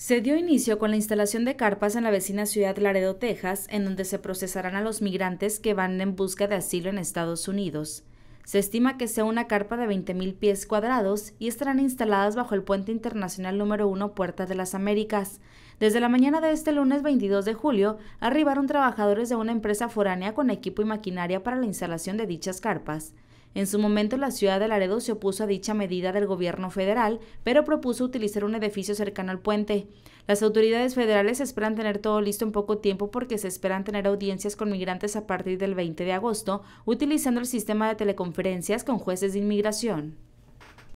Se dio inicio con la instalación de carpas en la vecina ciudad Laredo, Texas, en donde se procesarán a los migrantes que van en busca de asilo en Estados Unidos. Se estima que sea una carpa de 20.000 pies cuadrados y estarán instaladas bajo el puente internacional número 1 Puerta de las Américas. Desde la mañana de este lunes 22 de julio, arribaron trabajadores de una empresa foránea con equipo y maquinaria para la instalación de dichas carpas. En su momento la ciudad de Laredo se opuso a dicha medida del gobierno federal, pero propuso utilizar un edificio cercano al puente. Las autoridades federales esperan tener todo listo en poco tiempo porque se esperan tener audiencias con migrantes a partir del 20 de agosto, utilizando el sistema de teleconferencias con jueces de inmigración.